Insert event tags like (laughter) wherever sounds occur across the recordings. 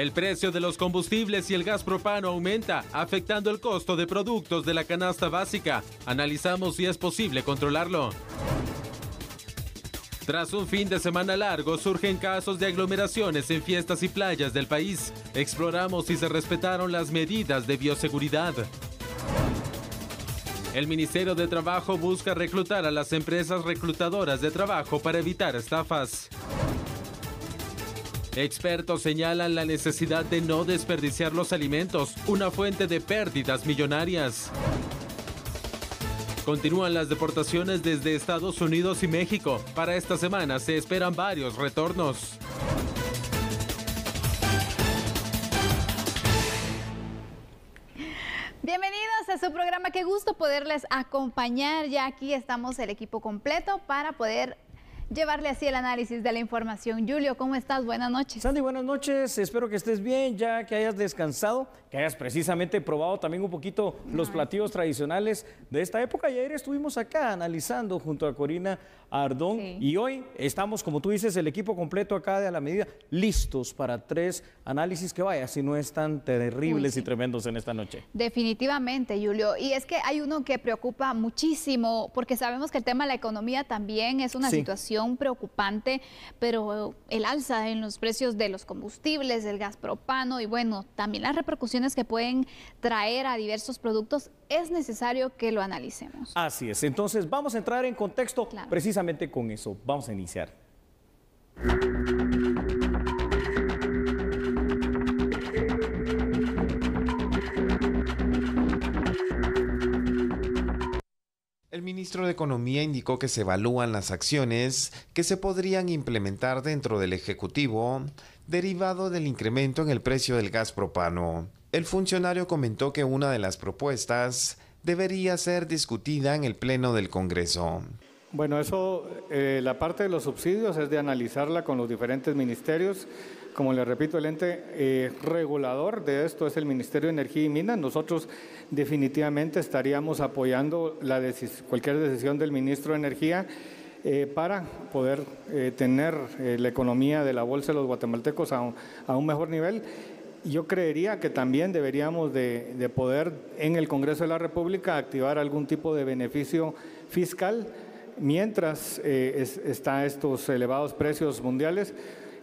El precio de los combustibles y el gas propano aumenta, afectando el costo de productos de la canasta básica. Analizamos si es posible controlarlo. Tras un fin de semana largo, surgen casos de aglomeraciones en fiestas y playas del país. Exploramos si se respetaron las medidas de bioseguridad. El Ministerio de Trabajo busca reclutar a las empresas reclutadoras de trabajo para evitar estafas. Expertos señalan la necesidad de no desperdiciar los alimentos, una fuente de pérdidas millonarias. Continúan las deportaciones desde Estados Unidos y México. Para esta semana se esperan varios retornos. Bienvenidos a su programa, qué gusto poderles acompañar. Ya aquí estamos el equipo completo para poder llevarle así el análisis de la información. Julio, ¿cómo estás? Buenas noches. Sandy, buenas noches. Espero que estés bien, ya que hayas descansado, que hayas precisamente probado también un poquito los platillos tradicionales de esta época. Y ayer estuvimos acá analizando junto a Corina Ardón. Y hoy estamos, como tú dices, el equipo completo acá de a la medida, listos para tres análisis que vaya, si no están terribles y tremendos en esta noche. Definitivamente, Julio. Y es que hay uno que preocupa muchísimo, porque sabemos que el tema de la economía también es una situación preocupante, pero el alza en los precios de los combustibles, del gas propano y bueno, también las repercusiones que pueden traer a diversos productos es necesario que lo analicemos. Así es, entonces vamos a entrar en contexto precisamente con eso. Vamos a iniciar. El ministro de Economía indicó que se evalúan las acciones que se podrían implementar dentro del Ejecutivo derivado del incremento en el precio del gas propano. El funcionario comentó que una de las propuestas debería ser discutida en el Pleno del Congreso. Bueno, eso, eh, la parte de los subsidios es de analizarla con los diferentes ministerios. Como le repito, el ente eh, regulador de esto es el Ministerio de Energía y Minas. Nosotros definitivamente estaríamos apoyando cualquier decisión del ministro de Energía eh, para poder tener la economía de la bolsa de los guatemaltecos a un mejor nivel yo creería que también deberíamos de, poder en el Congreso de la República activar algún tipo de beneficio fiscal mientras eh, está estos elevados precios mundiales.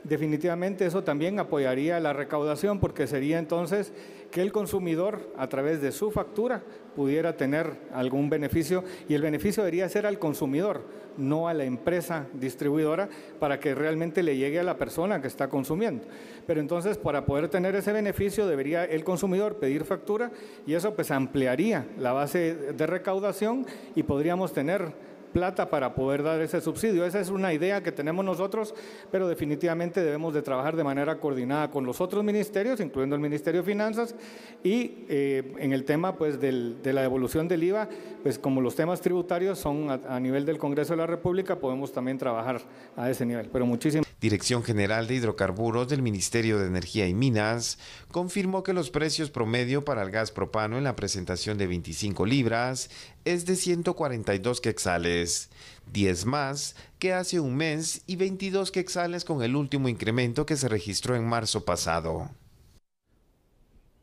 Definitivamente eso también apoyaría la recaudación porque sería entonces que el consumidor a través de su factura pudiera tener algún beneficio y el beneficio debería ser al consumidor, no a la empresa distribuidora, para que realmente le llegue a la persona que está consumiendo. Pero entonces, para poder tener ese beneficio, debería el consumidor pedir factura y eso pues ampliaría la base de recaudación y podríamos tener plata para poder dar ese subsidio. Esa es una idea que tenemos nosotros, pero definitivamente debemos de trabajar de manera coordinada con los otros ministerios, incluyendo el Ministerio de Finanzas, y eh, en el tema pues, del, de la devolución del IVA, pues como los temas tributarios son a, nivel del Congreso de la República, podemos también trabajar a ese nivel. Pero muchísimas Dirección General de Hidrocarburos del Ministerio de Energía y Minas confirmó que los precios promedio para el gas propano en la presentación de 25 libras es de 142 quexales, 10 más que hace un mes y 22 quexales con el último incremento que se registró en marzo pasado.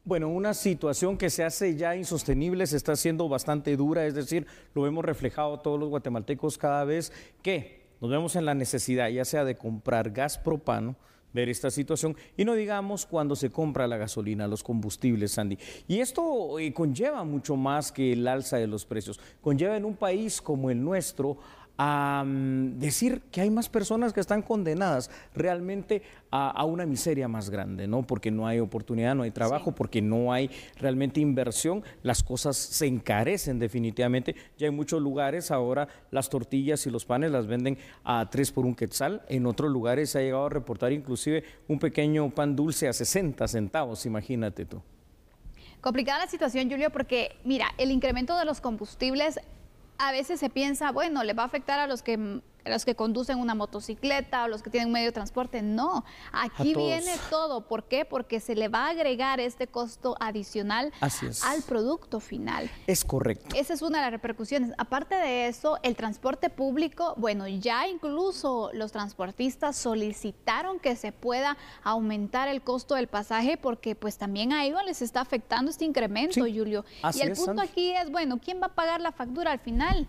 Bueno, una situación que se hace ya insostenible, se está haciendo bastante dura, es decir, lo hemos reflejado todos los guatemaltecos cada vez que nos vemos en la necesidad, ya sea de comprar gas propano, ver esta situación. Y no digamos cuando se compra la gasolina, los combustibles, Sandy. Y esto eh, conlleva mucho más que el alza de los precios. Conlleva en un país como el nuestro a mm, decir que hay más personas que están condenadas realmente a, una miseria más grande, ¿no? Porque no hay oportunidad, no hay trabajo, porque no hay realmente inversión, las cosas se encarecen definitivamente. Ya en muchos lugares ahora las tortillas y los panes las venden a tres por un quetzal, en otros lugares se ha llegado a reportar inclusive un pequeño pan dulce a 60 centavos, imagínate tú. Complicada la situación, Julio, porque mira, el incremento de los combustibles a veces se piensa, bueno, le va a afectar a los que los que conducen una motocicleta o los que tienen medio de transporte. No, aquí viene todo. ¿Por qué? Porque se le va a agregar este costo adicional al producto final. Es correcto. Esa es una de las repercusiones. Aparte de eso, el transporte público, bueno, ya incluso los transportistas solicitaron que se pueda aumentar el costo del pasaje porque pues también a ellos les está afectando este incremento, Julio. y el punto aquí es, bueno, ¿quién va a pagar la factura al final?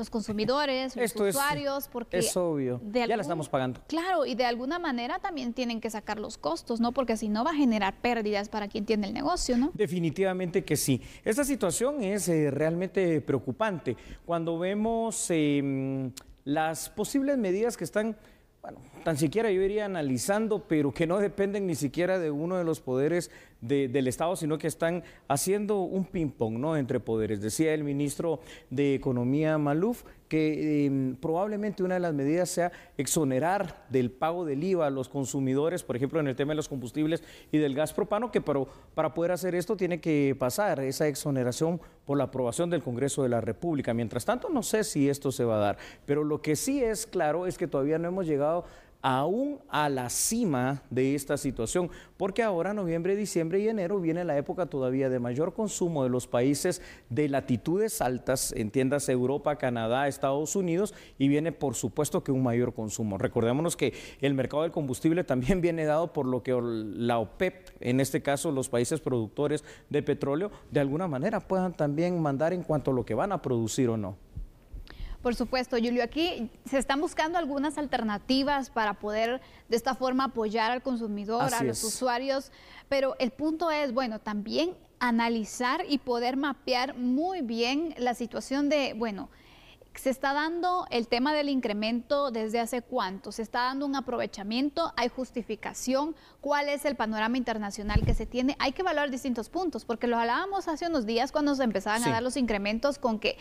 los consumidores, los usuarios, porque... Es obvio, de ya la estamos pagando. Claro, y de alguna manera también tienen que sacar los costos, ¿no? Porque si no va a generar pérdidas para quien tiene el negocio, ¿no? Definitivamente que sí. Esta situación es eh, realmente preocupante. Cuando vemos em, las posibles medidas que están bueno, tan siquiera yo iría analizando, pero que no dependen ni siquiera de uno de los poderes del Estado, sino que están haciendo un ping-pong ¿no? entre poderes. Decía el ministro de Economía Maluf que em, probablemente una de las medidas sea exonerar del pago del IVA a los consumidores, por ejemplo, en el tema de los combustibles y del gas propano, que pero para poder hacer esto tiene que pasar esa exoneración por la aprobación del Congreso de la República. Mientras tanto, no sé si esto se va a dar, pero lo que sí es claro es que todavía no hemos llegado aún a la cima de esta situación, porque ahora noviembre, diciembre y enero viene la época todavía de mayor consumo de los países de latitudes altas, tiendas Europa, Canadá, Estados Unidos, y viene por supuesto que un mayor consumo. Recordémonos que el mercado del combustible también (laughs) viene dado por lo que la OPEP, e en este caso los países productores de petróleo, de alguna manera puedan también mandar en cuanto a lo que van a producir o no. Por supuesto, Julio, aquí se están buscando algunas alternativas para poder de esta forma apoyar al consumidor, a los usuarios, pero el punto es, bueno, también analizar y poder mapear muy bien la situación de, bueno, se está dando el tema del incremento desde hace cuánto, se está dando un aprovechamiento, hay justificación, cuál es el panorama internacional que se tiene, hay que evaluar distintos puntos, porque lo hablábamos hace unos días cuando se empezaban a dar los incrementos con que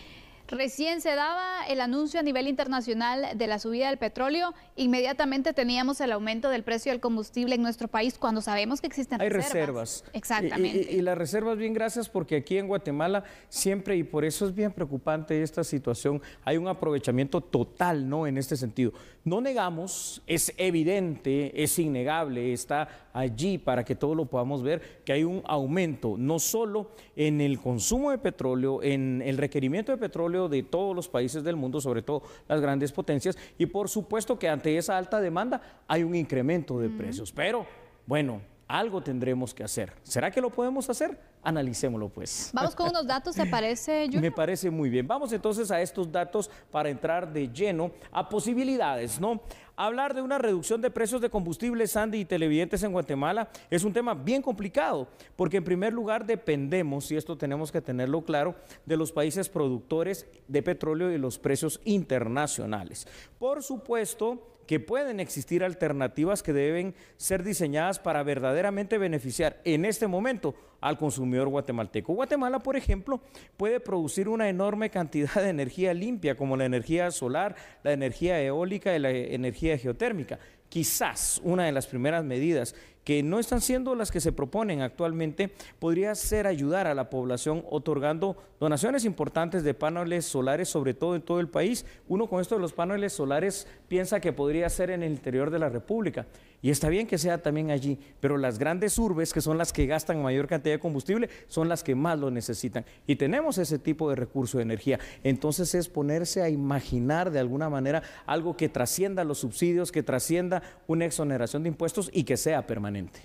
Recién se daba el anuncio a nivel internacional de la subida del petróleo, inmediatamente teníamos el aumento del precio del combustible en nuestro país cuando sabemos que existen Hay reservas. Exactamente. Y, las reservas, bien gracias, porque aquí en Guatemala siempre, y por eso es bien preocupante esta situación, hay un aprovechamiento total, ¿no? En este sentido. No negamos, es evidente, es innegable, está allí para que todos lo podamos ver, que hay un aumento no solo en el consumo de petróleo, en el requerimiento de petróleo de todos los países del mundo, sobre todo las grandes potencias, y por supuesto que ante esa alta demanda hay un incremento de precios. Pero bueno, algo tendremos que hacer. ¿Será que lo podemos hacer? Analicémoslo pues. Vamos con unos datos, ¿te parece, (laughs) Junior? Me parece muy bien. Vamos entonces a estos datos para entrar de lleno a posibilidades, ¿no? Hablar de una reducción de precios de combustibles, Sandy y televidentes en Guatemala, es un tema bien complicado, porque en primer lugar dependemos, y esto tenemos que tenerlo claro, de los países productores de petróleo y los precios internacionales. Por supuesto, que pueden existir alternativas que deben ser diseñadas para verdaderamente beneficiar en este momento al consumidor guatemalteco. Guatemala, por ejemplo, puede producir una enorme cantidad de energía limpia, como la energía solar, la energía eólica y la energía geotérmica. Quizás una de las primeras medidas que no están siendo las que se proponen actualmente podría ser ayudar a la población otorgando donaciones importantes de paneles solares, sobre todo en todo el país. Uno con esto de los paneles solares piensa que podría ser en el interior de la República. Y está bien que sea también allí, pero las grandes urbes, que son las que gastan mayor cantidad de combustible, son las que más lo necesitan. Y tenemos ese tipo de recurso de energía. Entonces es ponerse a imaginar de alguna manera algo que trascienda los subsidios, que trascienda una exoneración de impuestos y que sea permanente.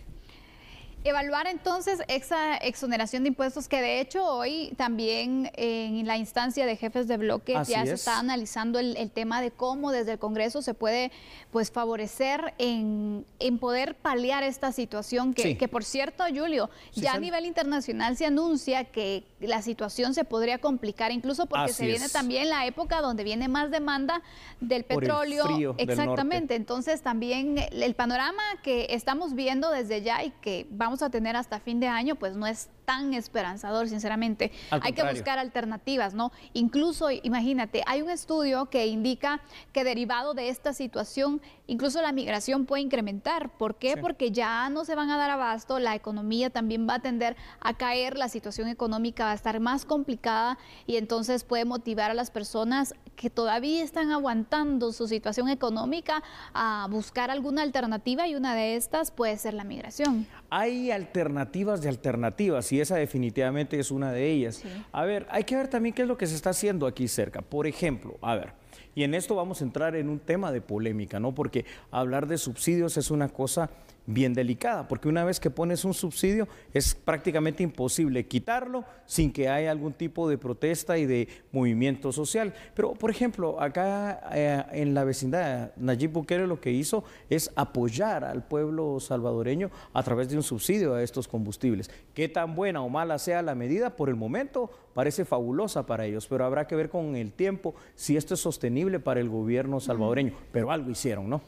Evaluar entonces esa exoneración de impuestos que de hecho hoy también en la instancia de jefes de bloque ya se está analizando el, tema de cómo desde el Congreso se puede pues favorecer en, poder paliar esta situación que, que por cierto, Julio, ya a nivel internacional se anuncia que la situación se podría complicar incluso porque se viene también la época donde viene más demanda del petróleo. Exactamente, entonces también el panorama que estamos viendo desde ya y que vamos a tener hasta fin de año, pues no es tan esperanzador, sinceramente. Hay que buscar alternativas, ¿no? Incluso, imagínate, hay un estudio que indica que derivado de esta situación, incluso la migración puede incrementar. ¿Por qué? Porque ya no se van a dar abasto, la economía también va a tender a caer, la situación económica va a estar más complicada y entonces puede motivar a las personas que todavía están aguantando su situación económica a buscar alguna alternativa y una de estas puede ser la migración. Hay alternativas de alternativas y esa definitivamente es una de ellas. A ver, hay que ver también qué es lo que se está haciendo aquí cerca. Por ejemplo, a ver, y en esto vamos a entrar en un tema de polémica, ¿no? Porque hablar de subsidios es una cosa bien delicada, porque una vez que pones un subsidio es prácticamente imposible quitarlo sin que haya algún tipo de protesta y de movimiento social. Pero, por ejemplo, acá eh, en la vecindad, Nayib Bukele lo que hizo es apoyar al pueblo salvadoreño a través de un subsidio a estos combustibles. Qué tan buena o mala sea la medida, por el momento parece fabulosa para ellos, pero habrá que ver con el tiempo si esto es sostenible para el gobierno salvadoreño. Pero algo hicieron, ¿no?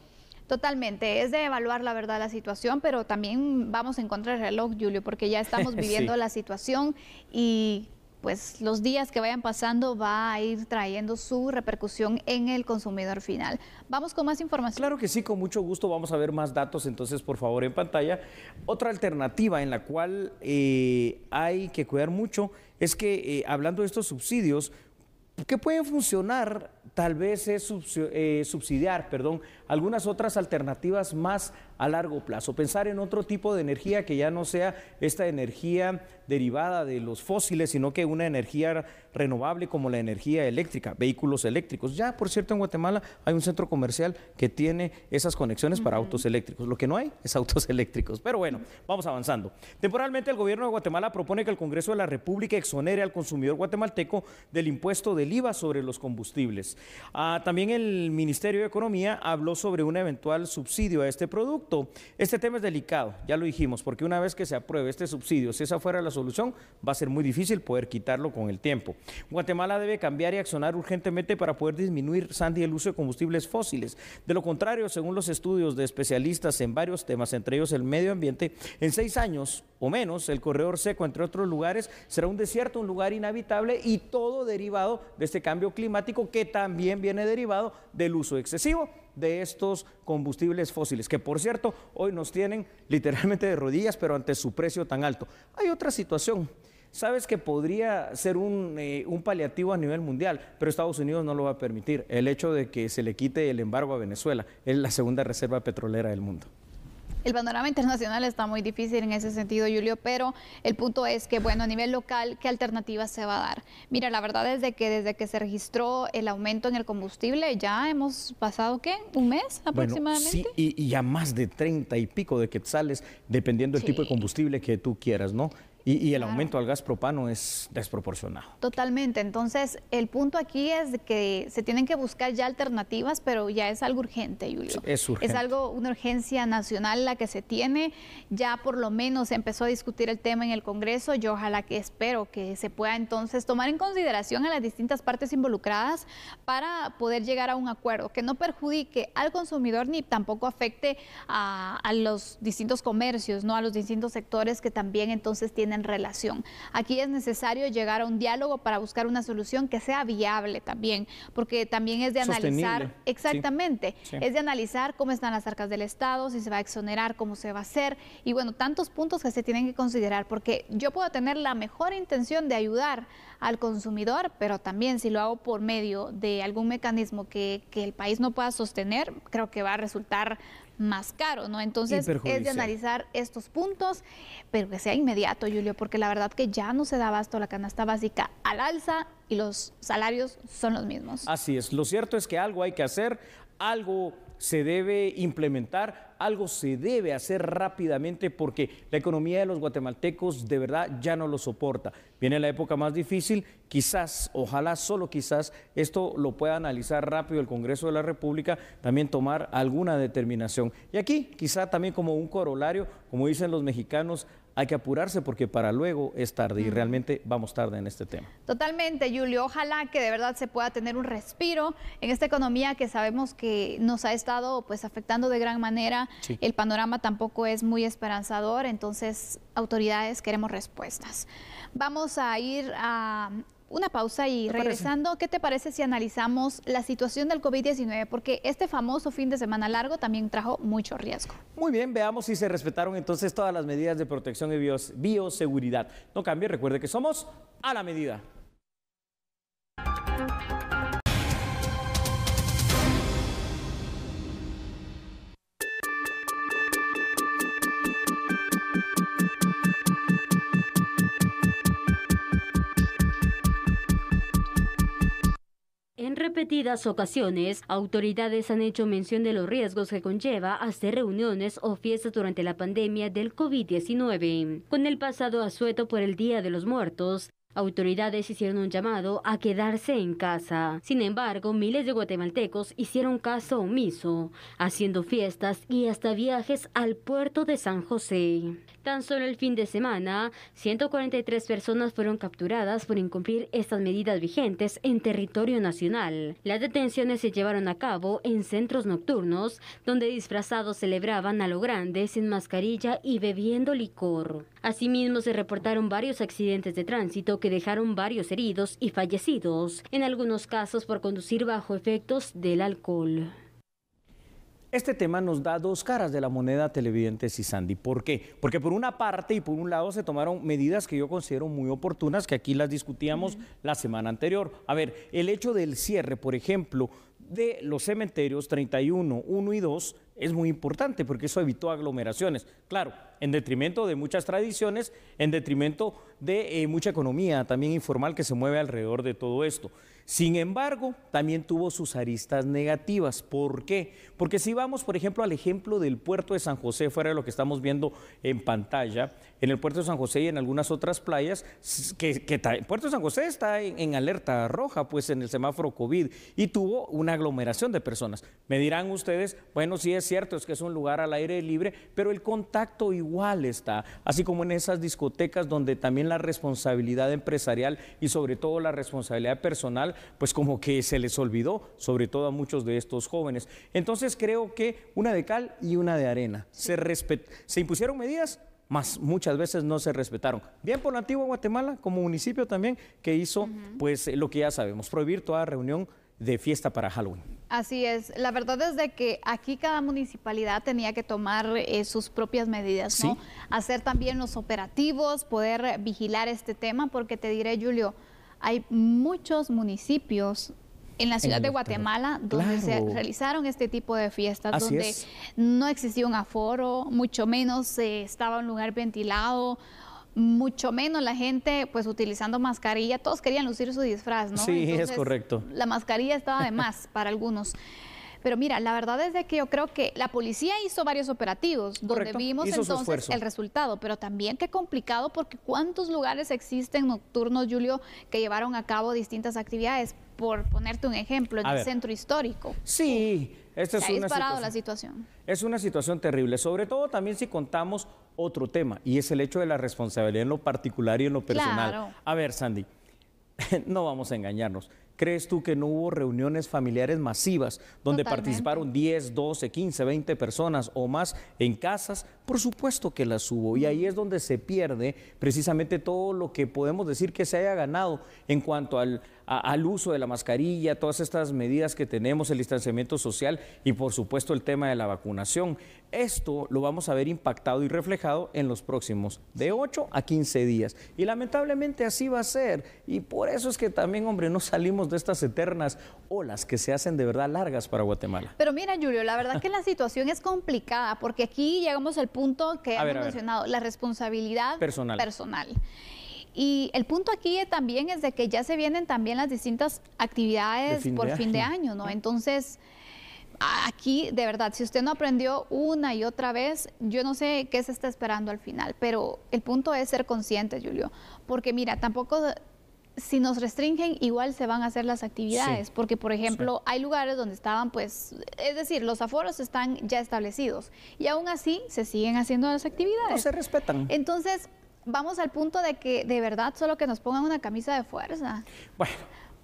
Totalmente, es de evaluar la verdad la situación, pero también vamos en contra del reloj, Julio, porque ya estamos (laughs) viviendo la situación y pues los días que vayan pasando va a ir trayendo su repercusión en el consumidor final. Vamos con más información. Claro que sí, con mucho gusto vamos a ver más datos, entonces por favor en pantalla. Otra alternativa en la cual eh, hay que cuidar mucho es que eh, hablando de estos subsidios, que pueden funcionar tal vez es eh, subsidiar perdón, algunas otras alternativas más a largo plazo, pensar en otro tipo de energía que ya no sea esta energía derivada de los fósiles, sino que una energía renovable como la energía eléctrica, vehículos eléctricos. Ya, por cierto, en Guatemala hay un centro comercial que tiene esas conexiones para autos eléctricos. Lo que no hay es autos (laughs) eléctricos. Pero bueno, vamos avanzando. Temporalmente el gobierno de Guatemala propone que el Congreso de la República exonere al consumidor guatemalteco del impuesto del IVA sobre los combustibles. Ah, también el Ministerio de Economía habló sobre un eventual subsidio a este producto. Este tema es delicado, ya lo dijimos, porque una vez que se apruebe este subsidio, si esa fuera la solución, va a ser muy difícil poder quitarlo con el tiempo. Guatemala debe cambiar y accionar urgentemente para poder disminuir, Sandy, el uso de combustibles fósiles. De lo contrario, según los estudios de especialistas en varios temas, entre ellos el medio ambiente, en seis años o menos, el corredor seco, entre otros lugares, será un desierto, un lugar inhabitable y todo derivado de este cambio climático que está también viene derivado del uso excesivo de estos combustibles fósiles, que por cierto hoy nos tienen literalmente de rodillas, pero ante su precio tan alto. Hay otra situación. Sabes que podría ser un, eh, un, paliativo a nivel mundial, pero Estados Unidos no lo va a permitir. El hecho de que se le quite el embargo a Venezuela es la segunda reserva petrolera del mundo. El panorama internacional está muy difícil en ese sentido, Julio, pero el punto es que, bueno, a nivel local, ¿qué alternativa se va a dar? Mira, la verdad es de que desde que se registró el aumento en el combustible, ya hemos pasado, ¿qué? ¿Un mes aproximadamente? sí, y, ya más de 30 y pico de quetzales, dependiendo del tipo de combustible que tú quieras, ¿no? y, el aumento al gas propano es desproporcionado. Totalmente, entonces el punto aquí es que se tienen que buscar ya alternativas, pero ya es algo urgente, Julio. es Es algo, una urgencia nacional la que se tiene, ya por lo menos se empezó a discutir el tema en el Congreso, yo ojalá que espero que se pueda entonces tomar en consideración a las distintas partes involucradas para poder llegar a un acuerdo que no perjudique al consumidor ni tampoco afecte a, a los distintos comercios, no a los distintos sectores que también entonces tienen relación. Aquí es necesario llegar a un diálogo para buscar una solución que sea viable también, porque también es de analizar, exactamente, es de analizar cómo están las arcas del Estado, si se va a exonerar, cómo se va a hacer, y bueno, tantos puntos que se tienen que considerar, porque yo puedo tener la mejor intención de ayudar al consumidor, pero también si lo hago por medio de algún mecanismo que el país no pueda sostener, creo que va a resultar más caro, ¿no? Entonces es de analizar estos puntos, pero que sea inmediato, Julio, porque la verdad que ya no se da abasto la canasta básica al alza y los salarios son los mismos. Así es, lo cierto es que algo hay que hacer, algo se debe implementar algo se debe hacer rápidamente porque la economía de los guatemaltecos de verdad ya no lo soporta. Viene la época más difícil, quizás, ojalá solo quizás, esto lo pueda analizar rápido el Congreso de la República, también tomar alguna determinación. Y aquí, quizá también como un corolario, como dicen los mexicanos, hay que apurarse porque para luego es tarde y realmente vamos tarde en este tema. Totalmente, Julio. Ojalá que de verdad se pueda tener un respiro en esta economía que sabemos que nos ha estado pues afectando de gran manera. El panorama tampoco es muy esperanzador, entonces autoridades queremos respuestas. Vamos a ir a una pausa y regresando, ¿qué te parece si analizamos la situación del COVID-19? Porque este famoso fin de semana largo también trajo mucho riesgo. Muy bien, veamos si se respetaron entonces todas las medidas de protección y bioseguridad. No cambie, recuerde que somos a la medida. repetidas ocasiones, autoridades han hecho mención de los riesgos que conlleva hacer reuniones o fiestas durante la pandemia del COVID-19. Con el pasado asueto por el Día de los Muertos, Autoridades hicieron un llamado a quedarse en casa. Sin embargo, miles de guatemaltecos hicieron caso omiso, haciendo fiestas y hasta viajes al puerto de San José. Tan solo el fin de semana, 143 personas fueron capturadas por incumplir estas medidas vigentes en territorio nacional. Las detenciones se llevaron a cabo en centros nocturnos, donde disfrazados celebraban a lo grande sin mascarilla y bebiendo licor. Asimismo, se reportaron varios accidentes de tránsito que dejaron varios heridos y fallecidos, en algunos casos por conducir bajo efectos del alcohol. Este tema nos da dos caras de la moneda Televidente y Sandy. ¿Por qué? Porque por una parte y por un lado se tomaron medidas que yo considero muy oportunas, que aquí las discutíamos la semana anterior. A ver, el hecho del cierre, por ejemplo, de los cementerios 31, 1 y 2 es muy importante porque eso evitó aglomeraciones. Claro, en detrimento de muchas tradiciones, en detrimento de eh, mucha economía también informal que se mueve alrededor de todo esto. Sin embargo, también tuvo sus aristas negativas. ¿Por qué? Porque si vamos, por ejemplo, al ejemplo del puerto de San José, fuera de lo que estamos viendo en pantalla, en el puerto de San José y en algunas otras playas, que, el puerto de San José está en, en alerta roja, pues en el semáforo COVID, y tuvo una aglomeración de personas. Me dirán ustedes, bueno, sí es cierto, es que es un lugar al aire libre, pero el contacto igual está, así como en esas discotecas donde también la responsabilidad empresarial y sobre todo la responsabilidad personal pues como que se les olvidó, sobre todo a muchos de estos jóvenes. Entonces creo que una de cal y una de arena. Se, impusieron medidas, mas muchas veces no se respetaron. Bien por la antigua Guatemala, como municipio también, que hizo pues eh, lo que ya sabemos, prohibir toda reunión de fiesta para Halloween. Así es, la verdad es de que aquí cada municipalidad tenía que tomar eh, sus propias medidas, ¿no? Hacer también los operativos, poder vigilar este tema, porque te diré, Julio, hay muchos municipios en la ciudad de Guatemala, donde se realizaron este tipo de fiestas, donde no existía un aforo, mucho menos eh, estaba un lugar ventilado, mucho menos la gente pues utilizando mascarilla, todos querían lucir su disfraz, ¿no? Sí, es correcto. La mascarilla estaba de más para algunos. Pero mira, la verdad es de que yo creo que la policía hizo varios operativos donde vimos entonces el resultado, pero también qué complicado porque cuántos lugares existen nocturnos, Julio, que llevaron a cabo distintas actividades. Por ponerte un ejemplo, en el centro histórico. Sí, esta es una la situación. Es una situación terrible, sobre todo también si contamos otro tema y es el hecho de la responsabilidad en lo particular y en lo personal. A ver, Sandy, (laughs) no vamos a engañarnos. ¿Crees tú que no hubo reuniones familiares masivas donde participaron 10, 12, 15, 20 personas o más en casas? Por supuesto que las hubo y ahí es donde se pierde precisamente todo lo que podemos decir que se haya ganado en cuanto al, al uso de la mascarilla, todas estas medidas que tenemos, el distanciamiento social y por supuesto el tema de la vacunación. Esto lo vamos a ver impactado y reflejado en los próximos de 8 a 15 días. Y lamentablemente así va a ser. Y por eso es que también, hombre, no salimos de estas eternas olas que se hacen de verdad largas para Guatemala. Pero mira, Julio, la verdad que la situación es complicada porque aquí llegamos al punto que hemos mencionado, la responsabilidad personal. Y el punto aquí también es de que ya se vienen también las distintas actividades por fin de año, ¿no? Entonces, aquí, de verdad, si usted no aprendió una y otra vez, yo no sé qué se está esperando al final, pero el punto es ser consciente, Julio, porque mira, tampoco si nos restringen, igual se van a hacer las actividades, porque por ejemplo, hay lugares donde estaban, pues, es decir, los aforos están ya establecidos y aún así se siguen haciendo las actividades. No se respetan. Entonces, vamos al punto de que de verdad solo que nos pongan una camisa de fuerza. Bueno.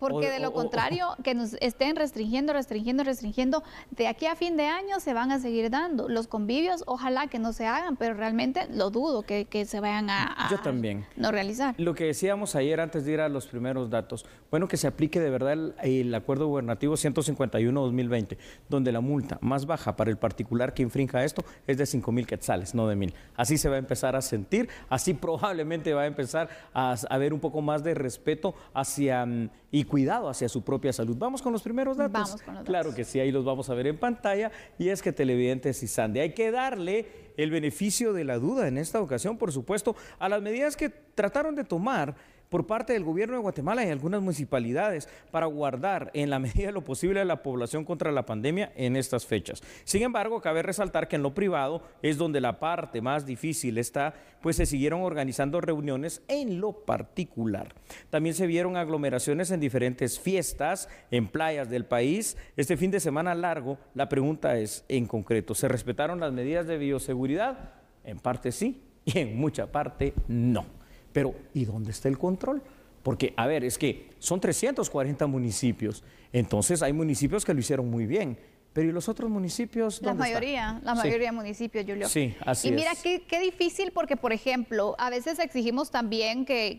Porque de lo contrario, que nos estén restringiendo, restringiendo, restringiendo, de aquí a fin de año se van a seguir dando. Los convivios, ojalá que no se hagan, pero realmente lo dudo que, se vayan a, también. no realizar. Lo que decíamos ayer antes de ir a los primeros datos, bueno, que se aplique de verdad el, acuerdo gubernativo 151-2020, donde la multa más baja para el particular que infrinja esto es de 5 mil quetzales, no de mil. Así se va a empezar a sentir, así (laughs) probablemente va a empezar a haber un poco más de respeto hacia mm, y cuidado hacia su propia salud. Vamos con los primeros datos. Claro que sí, ahí los vamos a ver en pantalla. Y es que televidentes y Sande, hay que darle el beneficio de la duda en esta ocasión, por supuesto, a las medidas que trataron de tomar por parte del gobierno de Guatemala y algunas municipalidades para guardar en la (laughs) medida de lo posible a la población contra la pandemia en estas fechas. Sin embargo, cabe resaltar que en lo privado es donde la parte más difícil está, pues se siguieron organizando reuniones en lo particular. También se vieron aglomeraciones en diferentes fiestas, en playas del país. Este fin de semana largo, la pregunta es en concreto, ¿se respetaron las medidas de bioseguridad? En parte sí y en mucha parte no. Pero ¿y dónde está el control? Porque, a ver, es que son 340 municipios, entonces hay municipios que lo hicieron muy bien pero ¿y los otros municipios? La mayoría, la mayoría de municipios, Julio. Sí, así es. Y mira Qué, difícil porque, por ejemplo, a veces exigimos también que,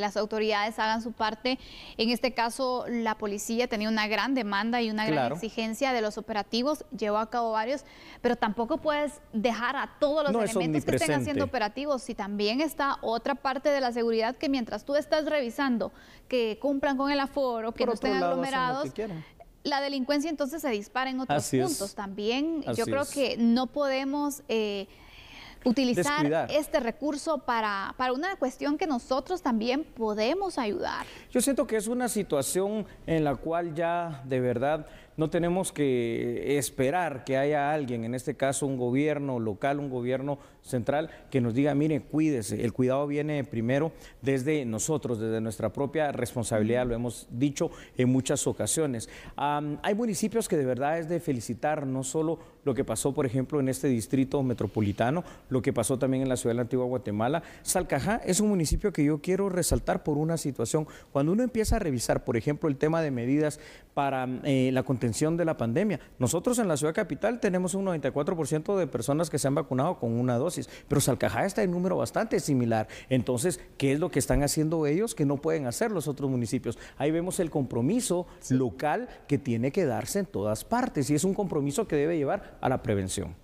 las autoridades hagan su parte. En este caso, la policía tenía una gran demanda y una gran exigencia de los operativos, llevó a cabo varios, pero tampoco puedes dejar a todos los elementos que estén haciendo operativos. Si también está otra parte de la seguridad que mientras tú estás revisando que cumplan con el aforo, que no estén aglomerados, la delincuencia entonces se dispara en otros puntos también. yo creo que no podemos... Eh, utilizar este recurso para, para, una cuestión que nosotros también podemos ayudar. Yo siento que es una situación en la cual ya de verdad no tenemos que esperar que haya alguien, en este caso un gobierno local, un gobierno central, que nos diga, mire, cuídese. El cuidado viene primero desde nosotros, desde nuestra propia responsabilidad, lo hemos dicho en muchas ocasiones. hay municipios que de verdad es de felicitar, no solo lo que pasó, por ejemplo, en este distrito metropolitano, lo que pasó también en la ciudad de la Antigua Guatemala. Salcajá es un municipio que yo quiero resaltar por una situación. Cuando uno empieza a revisar, por ejemplo, el tema de medidas para eh, la contención de la pandemia. Nosotros en la ciudad capital tenemos un 94% de personas que se han vacunado con una dosis, pero Salcajá está en número bastante similar. Entonces, ¿qué es lo que están haciendo ellos que no pueden hacer los otros municipios? Ahí vemos el compromiso local que tiene que darse en todas partes y es un compromiso que debe llevar a la prevención.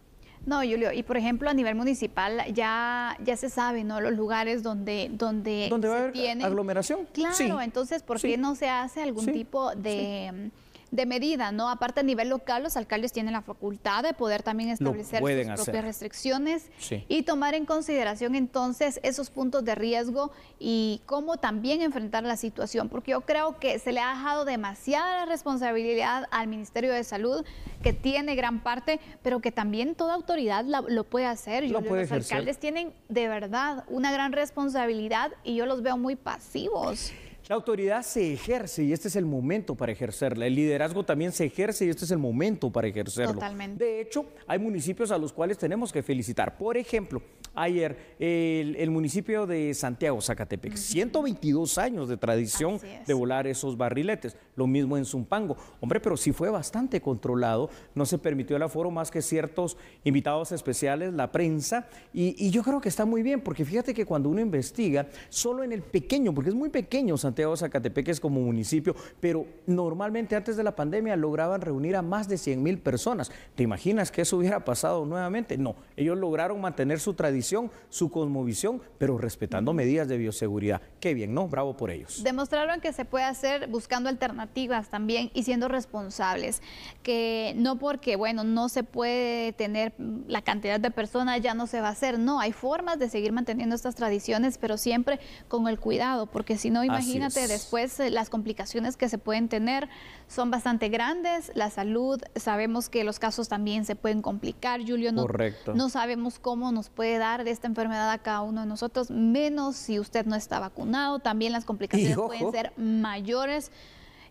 No, Julio, y por ejemplo a nivel municipal ya, ya se sabe, ¿no? Los lugares donde donde, ¿Donde va a haber aglomeración. Claro, entonces ¿por qué no se hace algún tipo de de medida, ¿no? Aparte a nivel local, los alcaldes tienen la facultad de poder también establecer sus propias restricciones y tomar en consideración entonces esos puntos de riesgo y cómo también enfrentar la situación, porque yo creo que se le ha dejado demasiada responsabilidad al Ministerio de Salud, que tiene gran parte, pero que también toda autoridad lo puede hacer. los alcaldes tienen de verdad una gran responsabilidad y yo los veo muy pasivos. La autoridad se ejerce y este es el momento para ejercerla. El liderazgo también se ejerce y este es el momento para ejercerlo. Totalmente. De hecho, hay municipios a los cuales tenemos que felicitar. Por ejemplo, ayer el, municipio de Santiago, Zacatepec, 122 años de tradición de volar esos barriletes lo mismo en Zumpango. Hombre, pero sí fue bastante controlado, no se permitió el aforo más que ciertos invitados especiales, la prensa, y, yo creo que está muy bien, porque fíjate que cuando uno investiga, solo en el pequeño, porque es muy pequeño Santiago es como municipio, pero normalmente antes de la pandemia lograban reunir a más de 100 mil personas. ¿Te imaginas que eso hubiera pasado nuevamente? No, ellos lograron mantener su tradición, su cosmovisión, pero respetando medidas de bioseguridad. Qué bien, ¿no? Bravo por ellos. Demostraron que se puede hacer buscando alternativas también y siendo responsables, que no porque, bueno, no se puede tener la cantidad de personas, ya no se va a hacer, no, hay formas de seguir manteniendo estas tradiciones, pero siempre con el cuidado, porque si no, imagínate después eh, las complicaciones que se pueden tener son bastante grandes, la salud, sabemos que los casos también se pueden complicar, Julio, no, no sabemos cómo nos puede dar esta enfermedad a cada uno de nosotros, menos si usted no está vacunado, también las complicaciones pueden ser mayores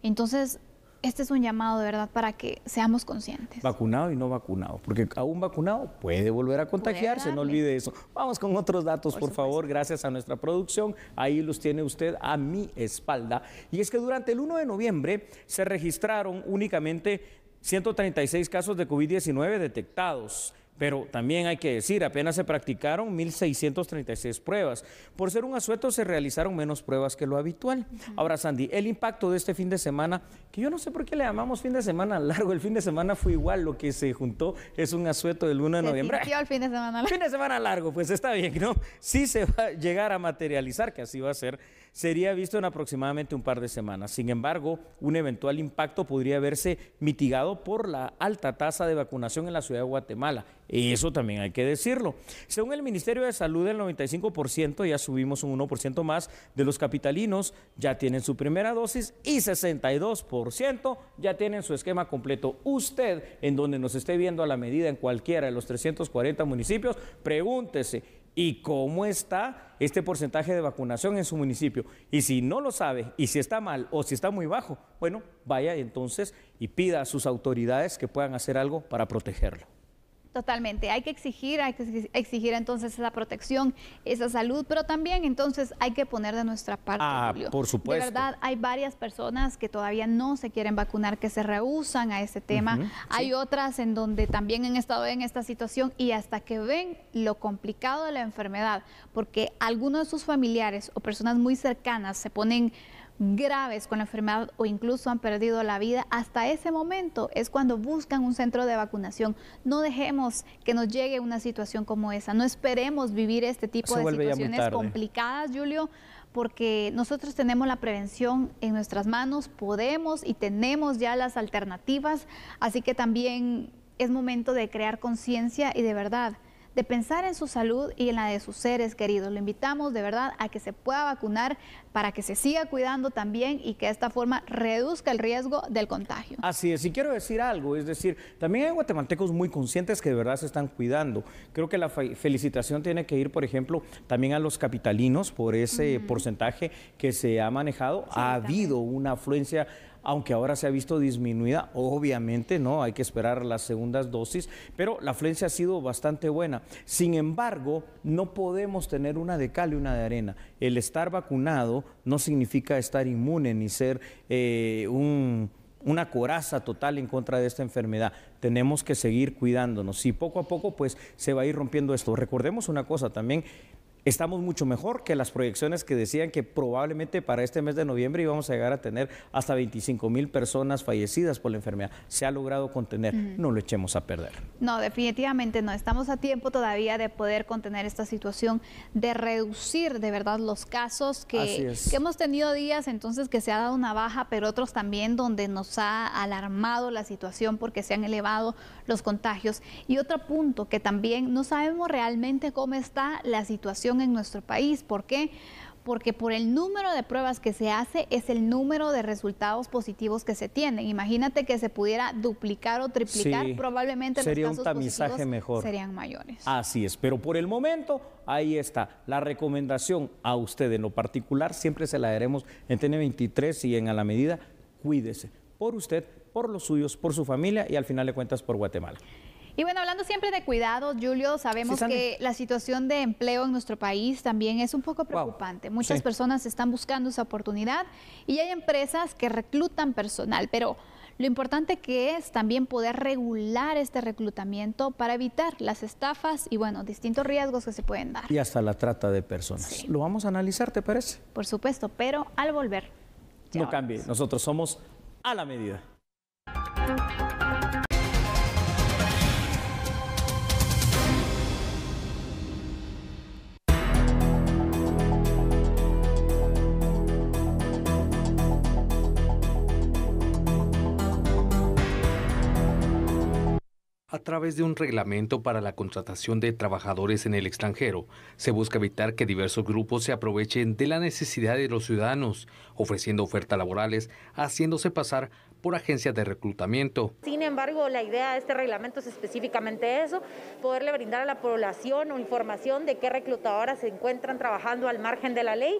entonces, este es un llamado de verdad para que seamos conscientes. Vacunado y no vacunado, porque aún vacunado puede volver a contagiarse, no olvide eso. Vamos con otros datos, por, favor, gracias a nuestra producción. Ahí los tiene usted a mi espalda. Y es que durante el 1 de noviembre se registraron únicamente 136 casos de COVID-19 detectados. Pero también hay que decir, apenas se practicaron 1.636 pruebas. Por ser un asueto se realizaron menos pruebas que lo habitual. Ahora, Sandy, el impacto de este fin de semana, que yo no sé por qué le llamamos fin de semana largo, el fin de semana fue igual, lo que se juntó es un asueto del 1 de se noviembre. El fin de semana largo. Fin de semana largo, pues está bien, ¿no? Sí se va a llegar a materializar, que así va a ser sería visto en aproximadamente un par de semanas. Sin embargo, un eventual impacto podría verse mitigado por la alta tasa de vacunación en la ciudad de Guatemala. Eso también hay que decirlo. Según el Ministerio de Salud, el 95%, ya subimos un 1% más, de los capitalinos ya tienen su primera dosis y 62% ya tienen su esquema completo. Usted, en donde nos esté viendo a la medida en cualquiera de los 340 municipios, pregúntese y cómo está este porcentaje de vacunación en su municipio. Y si no lo sabe, y si está mal o si está muy bajo, bueno, vaya entonces y pida a sus autoridades que puedan hacer algo para protegerlo. Totalmente, hay que exigir, hay que exigir entonces esa protección, esa salud, pero también entonces hay que poner de nuestra parte. Ah, por supuesto. De verdad, hay varias personas que todavía no se quieren vacunar, que se rehusan a ese tema. hay otras en donde también han estado en esta situación y hasta que ven lo complicado de la enfermedad, porque algunos de sus familiares o personas muy cercanas se ponen graves con la enfermedad o incluso han perdido la vida, hasta ese momento es cuando buscan un centro de vacunación. No dejemos que nos llegue una situación como esa, no esperemos vivir este tipo de situaciones complicadas, Julio, porque nosotros tenemos la prevención en nuestras manos, podemos y tenemos ya las alternativas, así que también es momento de crear conciencia y de verdad de pensar en su salud y en la de sus seres queridos. Lo invitamos de verdad a que se pueda vacunar para que se siga cuidando también y que de esta forma reduzca el riesgo del contagio. Así es, y quiero decir algo, es decir, también hay guatemaltecos muy conscientes que de verdad se están cuidando. Creo que la felicitación tiene que ir, por ejemplo, también a los capitalinos por ese porcentaje que se ha manejado. ha habido una afluencia aunque ahora se ha visto disminuida, obviamente, ¿no? Hay que esperar las segundas dosis, pero la afluencia ha sido bastante buena. Sin embargo, no podemos tener una de cal y una de arena. El estar vacunado no significa estar inmune ni ser eh, una coraza total en contra de esta enfermedad. Tenemos que seguir cuidándonos y poco a poco pues se va a ir rompiendo esto. Recordemos una cosa también, estamos mucho mejor que las proyecciones que decían que probablemente para este mes de noviembre íbamos a llegar a tener hasta 25 mil personas fallecidas por la enfermedad. Se ha logrado contener, no lo echemos a perder. No, definitivamente no. Estamos a tiempo todavía de poder contener esta situación, de reducir de verdad los casos que hemos tenido días entonces que se ha dado una baja, pero otros también donde nos ha alarmado la situación porque se han elevado los contagios. Y otro punto que también no sabemos realmente cómo está la situación en nuestro país. ¿Por qué? porque por el número de pruebas que se hace es el número de resultados positivos que se tienen. Imagínate que se pudiera duplicar o triplicar, probablemente sería los casos un tamizaje mejor. serían mayores. Así es, pero por el momento ahí está la recomendación a usted en lo particular, siempre se la daremos en TN23 y en a la medida, cuídese por usted, por los suyos, por su familia y al final de cuentas por Guatemala. Y bueno, hablando siempre de cuidados, Julio, sabemos que la situación de empleo en nuestro país también es un poco preocupante. Muchas personas están buscando esa oportunidad y hay empresas que reclutan personal, pero lo importante que es también poder regular este reclutamiento para evitar las estafas y bueno, distintos riesgos que se pueden dar. Y hasta la trata de personas. Lo vamos a analizar, ¿te parece? Por supuesto, pero al volver. No cambie, nosotros somos a la medida. través de un reglamento para la contratación de trabajadores en el extranjero, se busca evitar que diversos grupos se aprovechen de la necesidad de los ciudadanos, ofreciendo ofertas laborales, haciéndose pasar por agencias de reclutamiento. Sin embargo, la idea de este reglamento es específicamente eso, poderle brindar a la población información de qué reclutadoras se encuentran trabajando al margen de la ley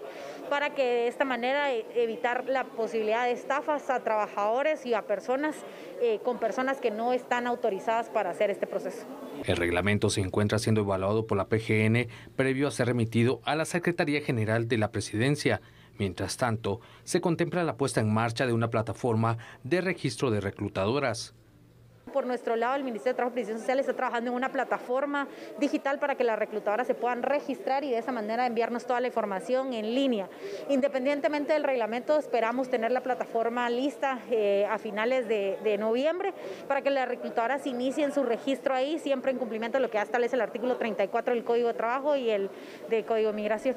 para que de esta manera e, evitar la posibilidad de estafas a trabajadores y a personas eh, con personas que no están autorizadas para hacer este proceso. El reglamento se encuentra siendo evaluado por la PGN previo a ser remitido a la Secretaría General de la Presidencia Mientras tanto, se contempla la puesta en marcha de una plataforma de registro de reclutadoras. Por nuestro lado, el Ministerio de Trabajo y Previsión Social está trabajando en una plataforma digital para que las reclutadoras se puedan registrar y de esa manera enviarnos toda la información en línea. Independientemente del reglamento, esperamos tener la plataforma lista eh, a finales de, noviembre para que las reclutadoras inicien su registro ahí, siempre en cumplimiento de lo que establece el artículo 34 del Código de Trabajo y el de Código de Migración.